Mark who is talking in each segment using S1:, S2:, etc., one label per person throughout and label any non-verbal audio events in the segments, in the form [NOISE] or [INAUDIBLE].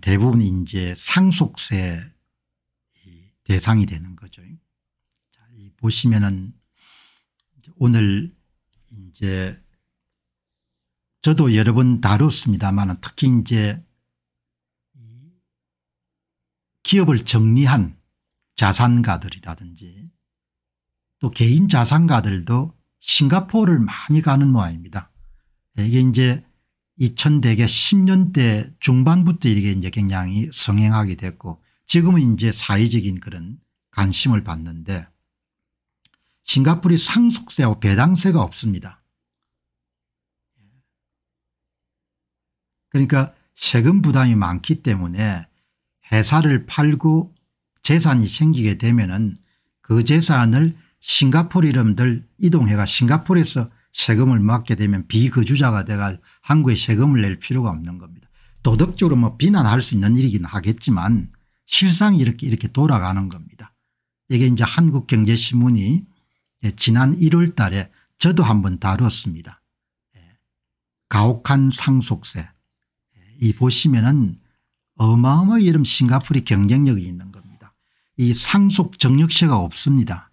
S1: 대부분 이제 상속세 대상이 되는 거죠. 자, 이 보시면은 오늘 이제 저도 여러 번 다뤘습니다만 특히 이제 기업을 정리한 자산가들이라든지 또 개인 자산가들도 싱가포르를 많이 가는 모양입니다. 이게 이제 2 0 0 0대계 10년대 중반부터 이게 이제 굉장히 성행하게 됐고 지금은 이제 사회적인 그런 관심을 받는데 싱가포르이 상속세하고 배당세가 없습니다. 그러니까 세금 부담이 많기 때문에 회사를 팔고 재산이 생기게 되면 은그 재산을 싱가포르 이름들 이동해가 싱가포르에서 세금을 맡게 되면 비거주자가 돼가 한국에 세금을 낼 필요가 없는 겁니다. 도덕적으로 뭐 비난할 수 있는 일이긴 하겠지만 실상 이렇게 이렇게 돌아가는 겁니다. 이게 이제 한국경제신문이 예, 지난 1월 달에 저도 한번 다뤘습니다. 예, 가혹한 상속세 예, 이 보시면은 어마어마한이름 싱가포르 경쟁력이 있는 겁니다. 이 상속 정력세가 없습니다.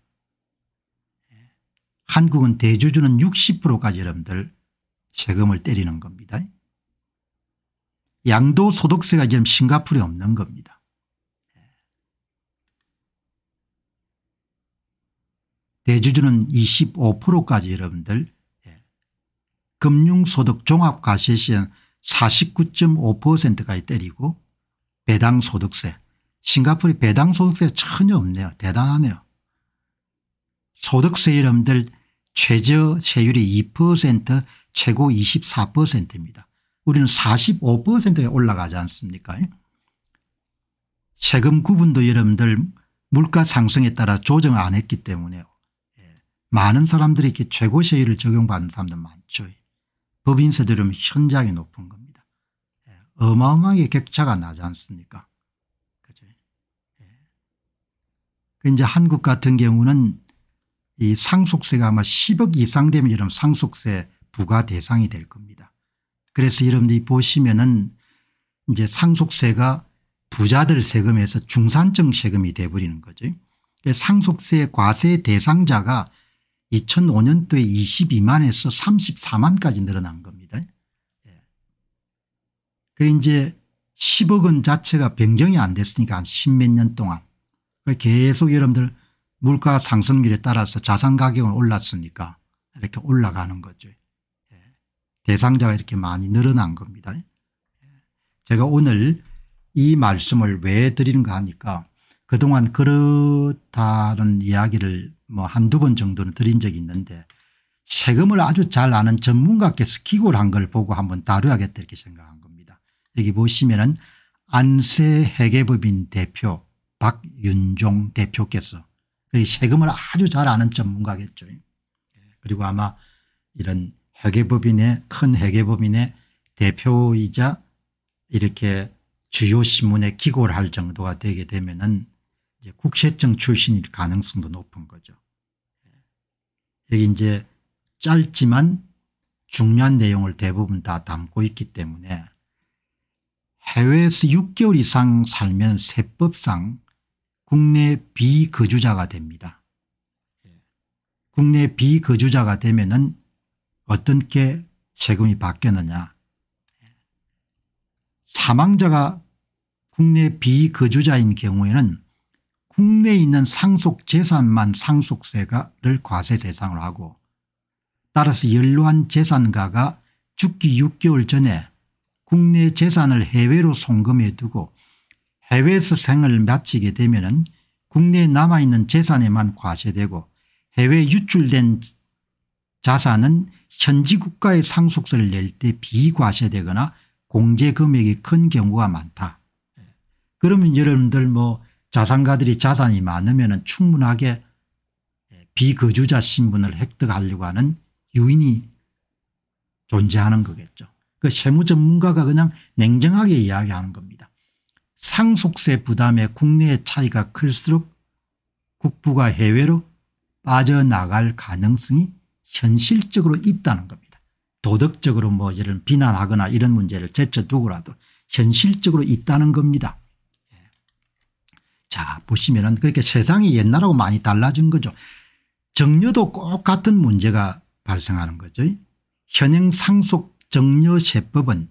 S1: 한국은 대주주는 60%까지 여러분들 세금을 때리는 겁니다. 양도소득세가 지금 싱가포르에 없는 겁니다. 대주주는 25%까지 여러분들 예. 금융소득 종합과세시는 49.5%까지 때리고 배당소득세 싱가포르 배당소득세 전혀 없네요. 대단하네요. 소득세 여러분들 최저 세율이 2% 최고 24%입니다. 우리는 45%에 올라가지 않습니까 세금 구분도 여러분들 물가 상승에 따라 조정 안 했기 때문에 예. 많은 사람들이 이렇게 최고 세율을 적용받는 사람들 많죠. 법인세들은 현저하 높은 겁니다. 예. 어마어마하게 격차가 나지 않습니까 그죠. 예. 그 이제 한국 같은 경우는 이 상속세가 아마 10억 이상 되면 이런 상속세 부과 대상이 될 겁니다. 그래서 여러분들이 보시면은 이제 상속세가 부자들 세금에서 중산층 세금이 돼버리는 거죠. 그 상속세 과세 대상자가 2005년도에 22만에서 34만까지 늘어난 겁니다. 예. 그 이제 10억 원 자체가 변경이 안 됐으니까 한 십몇 년 동안 그 계속 여러분들 물가 상승률에 따라서 자산 가격은 올랐으니까 이렇게 올라가는 거죠. 예. 대상자가 이렇게 많이 늘어난 겁니다. 예. 제가 오늘 이 말씀을 왜 드리는가 하니까 그동안 그렇다는 이야기를 뭐 한두 번 정도는 드린 적이 있는데 세금을 아주 잘 아는 전문가께서 기고를 한 걸 보고 한번 다뤄야겠다 이렇게 생각한 겁니다. 여기 보시면은 안세회계법인 대표 박윤종 대표께서 그 세금을 아주 잘 아는 전문가겠죠. 예. 그리고 아마 이런 회계법인의 큰 회계법인의 대표이자 이렇게 주요 신문에 기고를 할 정도가 되게 되면은 국세청 출신일 가능성도 높은 거죠. 예. 여기 이제 짧지만 중요한 내용을 대부분 다 담고 있기 때문에 해외에서 6개월 이상 살면 세법상 국내 비거주자가 됩니다. 예. 국내 비거주자가 되면은 어떻게 세금이 바뀌느냐. 예. 사망자가 국내 비거주자인 경우에는 국내에 있는 상속재산만 상속세가를 과세 대상으로 하고 따라서 연루한 재산가가 죽기 6개월 전에 국내 재산을 해외로 송금해 두고 해외에서 생을 마치게 되면 국내에 남아있는 재산에만 과세되고 해외 유출된 자산은 현지 국가의 상속세를 낼 때 비과세되거나 공제 금액이 큰 경우가 많다. 그러면 여러분들 뭐 자산가들이 자산이 많으면 충분하게 비거주자 신분을 획득하려고 하는 유인이 존재하는 거겠죠. 그 세무 전문가가 그냥 냉정하게 이야기하는 겁니다. 상속세 부담의 국내의 차이가 클수록 국부가 해외로 빠져나갈 가능성이 현실적으로 있다는 겁니다. 도덕적으로 뭐 이런 비난하거나 이런 문제를 제쳐두고라도 현실적으로 있다는 겁니다. 예. 자 보시면은 그렇게 세상이 옛날하고 많이 달라진 거죠. 정려도 꼭 같은 문제가 발생하는 거죠. 현행 상속 정려세법은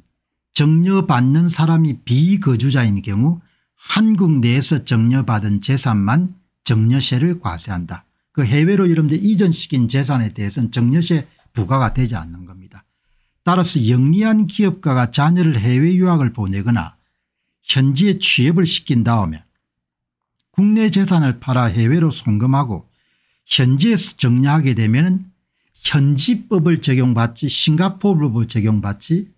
S1: 정려받는 사람이 비거주자인 경우 한국 내에서 정려받은 재산만 정려세를 과세한다. 그 해외로 이름들 이전시킨 재산에 대해서는 정려세 부과가 되지 않는 겁니다. 따라서 영리한 기업가가 자녀를 해외 유학을 보내거나 현지에 취업을 시킨 다음에 국내 재산을 팔아 해외로 송금하고 현지에서 정리하게 되면 현지법을 적용받지 싱가포르법을 적용받지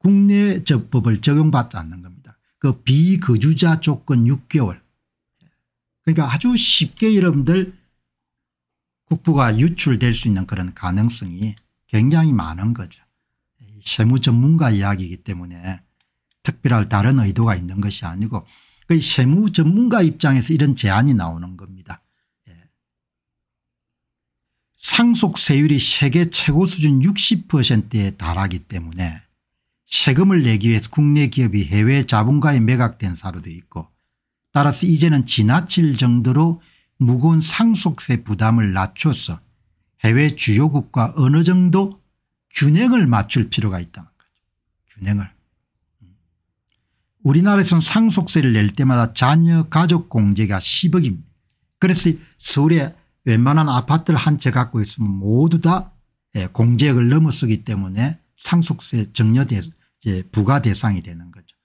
S1: 국내 법을 적용받지 않는 겁니다. 그 비거주자 조건 6개월 그러니까 아주 쉽게 여러분들 국부가 유출될 수 있는 그런 가능성이 굉장히 많은 거죠. 세무 전문가 이야기이기 때문에 특별할 다른 의도가 있는 것이 아니고 그 세무 전문가 입장에서 이런 제안이 나오는 겁니다. 예. 상속세율이 세계 최고 수준 60%에 달하기 때문에 세금을 내기 위해서 국내 기업이 해외 자본가에 매각된 사례도 있고 따라서 이제는 지나칠 정도로 무거운 상속세 부담을 낮춰서 해외 주요국과 어느 정도 균형을 맞출 필요가 있다는 거죠. 균형을. 우리나라에서는 상속세를 낼 때마다 자녀 가족 공제가 10억입니다. 그래서 서울에 웬만한 아파트를 한 채 갖고 있으면 모두 다 예, 공제액을 넘어서기 때문에 상속세 정려돼서 이제 부가 대상이 되는 거죠.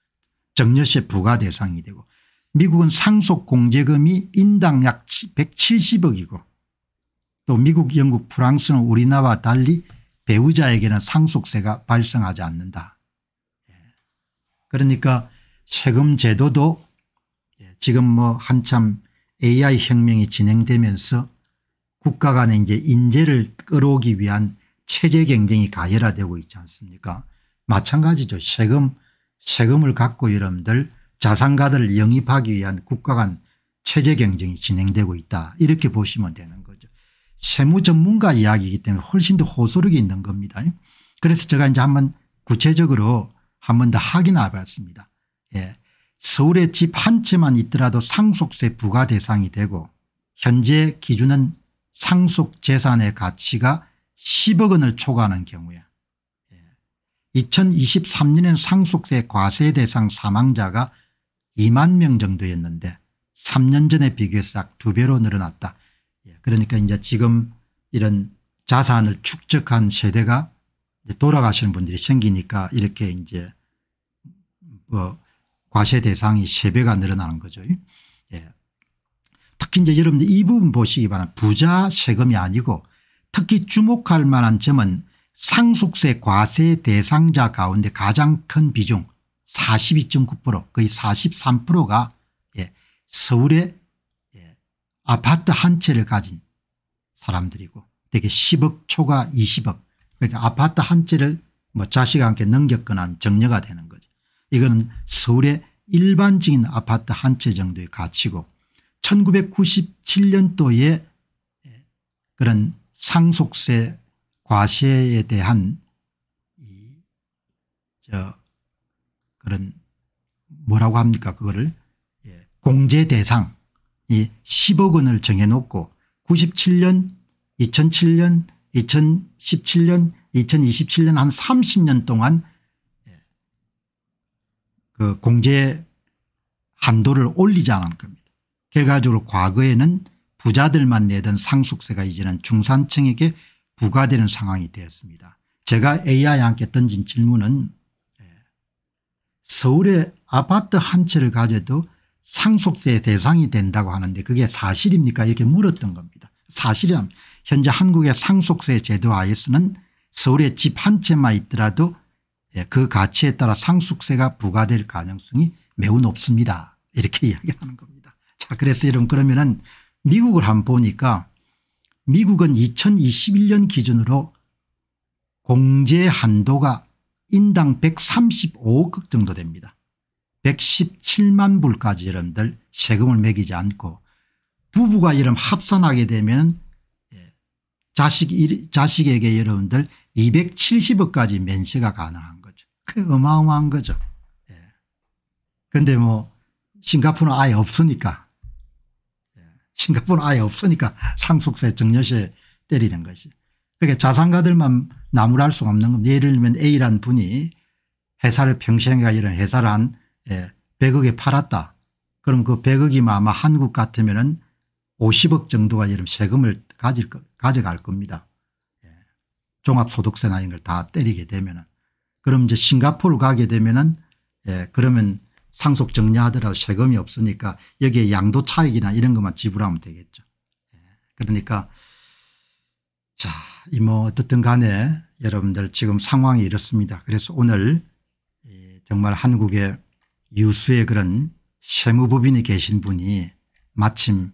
S1: 정여세 부가 대상이 되고 미국은 상속공제금이 인당 약 170억이고 또 미국 영국 프랑스는 우리나라와 달리 배우자에게는 상속세가 발생하지 않는다. 예. 그러니까 세금 제도도 예, 지금 뭐 한참 AI 혁명이 진행되면서 국가 간의 이제 인재를 끌어오기 위한 체제 경쟁이 가열화되고 있지 않습니까? 마찬가지죠. 세금 세금을 갖고 여러분들 자산가들을 영입하기 위한 국가간 체제 경쟁이 진행되고 있다 이렇게 보시면 되는 거죠. 세무 전문가 이야기이기 때문에 훨씬 더 호소력이 있는 겁니다. 그래서 제가 이제 한번 구체적으로 한번더 확인해 봤습니다. 예. 서울에 집 한 채만 있더라도 상속세 부과 대상이 되고 현재 기준은 상속 재산의 가치가 10억 원을 초과하는 경우에 2023년엔 상속세 과세 대상 사망자가 2만 명 정도였는데 3년 전에 비교해서 딱두 배로 늘어났다. 예, 그러니까 이제 지금 이런 자산을 축적한 세대가 돌아가시는 분들이 생기니까 이렇게 이제 뭐 과세 대상이 3배가 늘어나는 거죠. 예. 특히 이제 여러분들 이 부분 보시기 바랍니다. 부자 세금이 아니고 특히 주목할 만한 점은 상속세 과세 대상자 가운데 가장 큰 비중 42.9% 거의 43%가 예, 서울의 예, 아파트 한 채를 가진 사람들이고 되게 10억 초과 20억 그러니까 아파트 한 채를 뭐 자식과 함께 넘겼거나 정려가 되는 거죠. 이거는 서울의 일반적인 아파트 한 채 정도의 가치고 1997년도에 예, 그런 상속세 과세에 대한 이 저 그런 뭐라고 합니까 그거를 예. 공제 대상이 10억 원을 정해놓고 97년 2007년 2017년 2027년 한 30년 동안 예. 그 공제 한도를 올리지 않은 겁니다. 결과적으로 과거에는 부자들만 내던 상속세가 이제는 중산층에게 부과되는 상황이 되었습니다. 제가 AI 함께 던진 질문은 예, 서울의 아파트 한 채를 가져도 상속세 대상이 된다고 하는데 그게 사실입니까 이렇게 물었던 겁니다. 사실은 현재 한국의 상속세 제도 하에서는 서울에 집한 채만 있더라도 예, 그 가치에 따라 상속세가 부과될 가능성이 매우 높습니다. 이렇게 [LAUGHS] 이야기하는 겁니다. 자 그래서 여러분 그러면은 미국을 한번 보니까 미국은 2021년 기준으로 공제 한도가 인당 135억 정도 됩니다. 117만 불까지 여러분들 세금을 매기지 않고 부부가 이름 합산하게 되면 예, 자식, 자식에게 여러분들 270억까지 면세가 가능한 거죠. 그 어마어마한 거죠. 그런데 예. 뭐 싱가포르는 아예 없으니까 싱가포르는 아예 없으니까 상속세 증여세 때리는 것이. 그러 그러니까 자산가들만 나무랄 수가 없는 겁니다. 예를 들면 A란 분이 회사를 평생에 이런 회사를 한 100억에 예, 팔았다. 그럼 그 100억이면 아마 한국 같으면 은 50억 정도가 이런 세금을 가질, 가져갈 겁니다. 예. 종합소득세나 이런 걸 다 때리게 되면은. 그럼 이제 싱가포르 가게 되면은 예, 그러면 상속 정리하더라도 세금이 없으니까 여기에 양도 차익이나 이런 것만 지불하면 되겠죠. 예. 그러니까 자, 이뭐 어떻든 간에 여러분들 지금 상황이 이렇습니다. 그래서 오늘 정말 한국의 유수의 그런 세무법인이 계신 분이 마침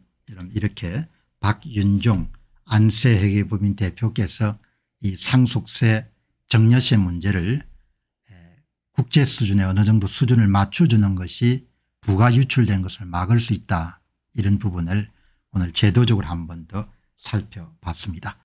S1: 이렇게 박윤종 안세회계법인 대표께서 이 상속세 정여세 문제를 국제 수준의 어느 정도 수준을 맞춰주는 것이 부가 유출된 것을 막을 수 있다 이런 부분을 오늘 제도적으로 한 번 더 살펴봤습니다.